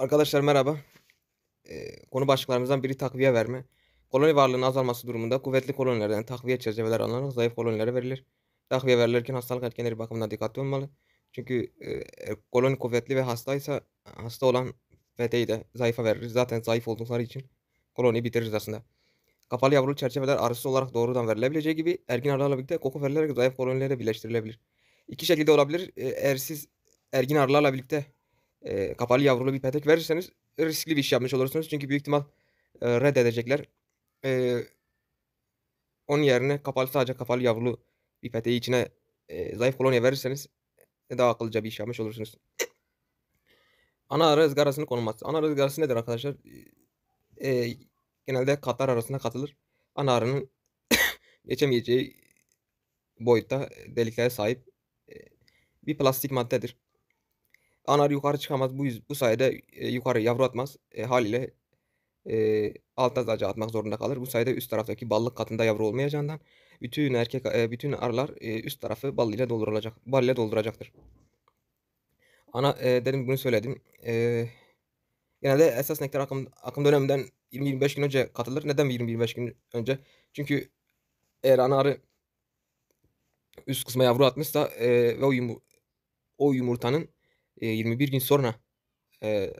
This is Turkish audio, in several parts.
Arkadaşlar merhaba. Ee, konu başlıklarımızdan biri takviye verme. Koloni varlığının azalması durumunda kuvvetli kolonilerden takviye çerçeveler alınarak zayıf kolonilere verilir. Takviye verilirken hastalık etkenleri bakımından dikkatli olmalı. Çünkü e, e, koloni kuvvetli ve hastaysa hasta olan feteyi de zayıfa veririz. Zaten zayıf oldukları için koloniyi bitiririz aslında. Kapalı yavrulu çerçeveler arısı olarak doğrudan verilebileceği gibi ergin arılarla birlikte koku verilerek zayıf kolonilere birleştirilebilir. İki şekilde olabilir. E, eğer siz ergin arılarla birlikte e, kapalı yavrulu bir petek verirseniz riskli bir iş yapmış olursunuz. Çünkü büyük ihtimal e, reddedecekler. E, onun yerine kapalı sadece kapalı yavrulu bir peteği içine e, zayıf kolonya verirseniz daha akıllıca bir iş yapmış olursunuz. Ana ara ızgarasının konulması. Ana ara ızgarası nedir arkadaşlar? E, genelde katlar arasında katılır. Ana arının geçemeyeceği boyutta deliklere sahip bir plastik maddedir. Anar yukarı çıkamaz. Bu, bu sayede e, yukarı yavru atmaz. E, haliyle e, alt azaca atmak zorunda kalır. Bu sayede üst taraftaki ballık katında yavru olmayacağından bütün erkek e, bütün arılar e, üst tarafı bal ile doldurulacak. Bal ile dolduracaktır. Ana e, dedim bunu söyledim. E, genelde esas nektar akım, akım döneminden 20-25 gün önce katılır. Neden 20-25 gün önce? Çünkü eğer ana arı üst kısma yavru atmışsa e, ve o, yumur, o yumurtanın e, 21 gün sonra e,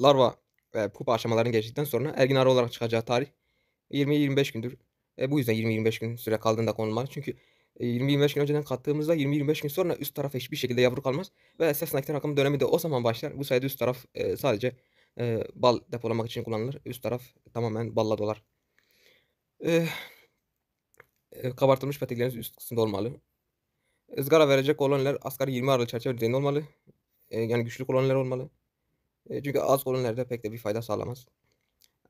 larva ve pupa aşamalarını geçtikten sonra ergin arı olarak çıkacağı tarih 20-25 gündür. E, bu yüzden 20-25 gün süre kaldığında konulmalı. Çünkü 20-25 e, gün önceden kattığımızda 20-25 gün sonra üst taraf hiçbir şekilde yavru kalmaz. Ve esasen aktar akım dönemi de o zaman başlar. Bu sayede üst taraf e, sadece e, bal depolamak için kullanılır. Üst taraf tamamen balla dolar. E, e, kabartılmış petekleriniz üst kısımda olmalı. Izgara verecek olanlar asgari 20 aralık çerçeve düzeyinde olmalı. E, yani güçlü olanlar olmalı. E, çünkü az kolonilerde pek de bir fayda sağlamaz.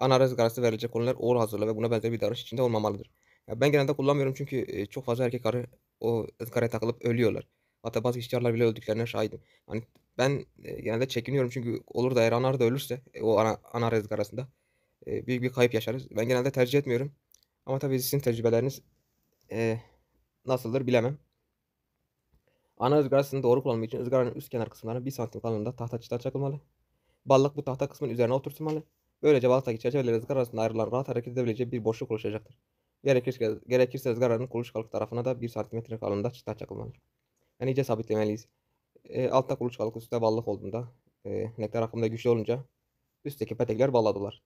Ana ızgarası verilecek olanlar oğul hazırlığı ve buna benzer bir darış içinde olmamalıdır. Ya ben genelde kullanmıyorum çünkü e, çok fazla erkek arı o ızgaraya takılıp ölüyorlar. Hatta bazı işçilerler bile öldüklerine şahidim. Hani ben e, genelde çekiniyorum çünkü olur da eğer anar da ölürse e, o ana, ana ızgarasında e, büyük bir kayıp yaşarız. Ben genelde tercih etmiyorum. Ama tabii sizin tecrübeleriniz e, nasıldır bilemem. Ana ızgarasını doğru kullanmak için ızgaranın üst kenar kısımlarına 1 santim kalınlığında tahta çitler çakılmalı. Ballık bu tahta kısmın üzerine oturtulmalı. Böylece baltadaki çerçeveleri ızgara arasında ayrılan rahat hareket edebileceği bir boşluk oluşacaktır. Gerekirse, gerekirse ızgaranın kuruluş kalık tarafına da 1 santimetre kalınlığında çitler çakılmalı. Yani iyice sabitlemeliyiz. E, altta kuruluş kalık üstte ballık olduğunda e, nektar akımında güçlü olunca üstteki petekler balladılar.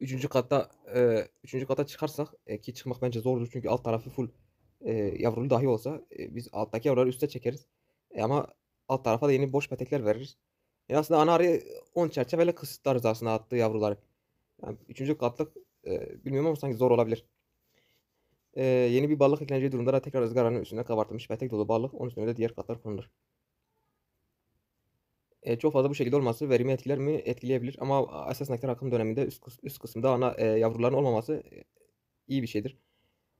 Üçüncü katta e, üçüncü kata çıkarsak e, ki çıkmak bence zordur çünkü alt tarafı full e, yavrulu dahi olsa e, biz alttaki yavruları üste çekeriz. E, ama alt tarafa da yeni boş petekler veririz. E, aslında ana arı 10 çerçeveyle kısıtlarız aslında attığı yavruları. Yani üçüncü katlık e, bilmiyorum ama sanki zor olabilir. E, yeni bir balık ekleneceği durumda da tekrar ızgaranın üstüne kabartılmış petek dolu balık onun üstüne de diğer katlar konulur. E, çok fazla bu şekilde olması verimi etkiler mi? Etkileyebilir ama esas nektar akım döneminde üst, üst kısımda ana e, yavruların olmaması e, iyi bir şeydir.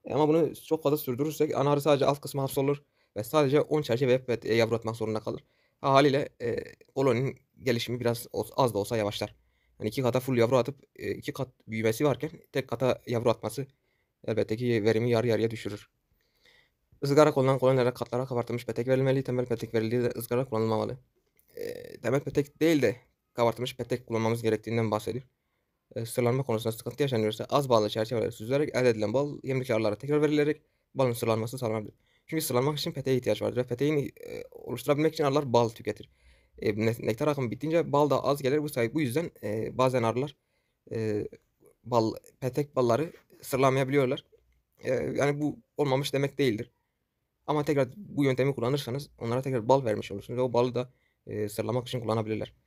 E, ama bunu çok fazla sürdürürsek anarı sadece alt kısmı hapsolur ve sadece 10 çerçeve hep e, yavru atmak zorunda kalır. Haliyle e, koloninin gelişimi biraz az da olsa yavaşlar. Yani iki kata full yavru atıp e, iki kat büyümesi varken tek kata yavru atması elbette ki verimi yarı yarıya düşürür. Izgara kullanılan kolonilara katlara kabartılmış petek verilmeli, temel petek verildiği de ızgara kullanılmamalı. E, temel petek değil de kabartılmış petek kullanmamız gerektiğinden bahsediyor e, konusunda sıkıntı yaşanıyorsa az bağlı çerçeveler süzülerek elde edilen bal yemlik aralara tekrar verilerek balın sıralanması sağlanabilir. Çünkü sırlanmak için peteğe ihtiyaç vardır ve peteğini e, oluşturabilmek için arılar bal tüketir. E, nektar akımı bitince bal da az gelir. Bu sayı bu yüzden e, bazen arılar e, bal petek balları sıralamayabiliyorlar. E, yani bu olmamış demek değildir. Ama tekrar bu yöntemi kullanırsanız onlara tekrar bal vermiş olursunuz ve o balı da e, sıralamak için kullanabilirler.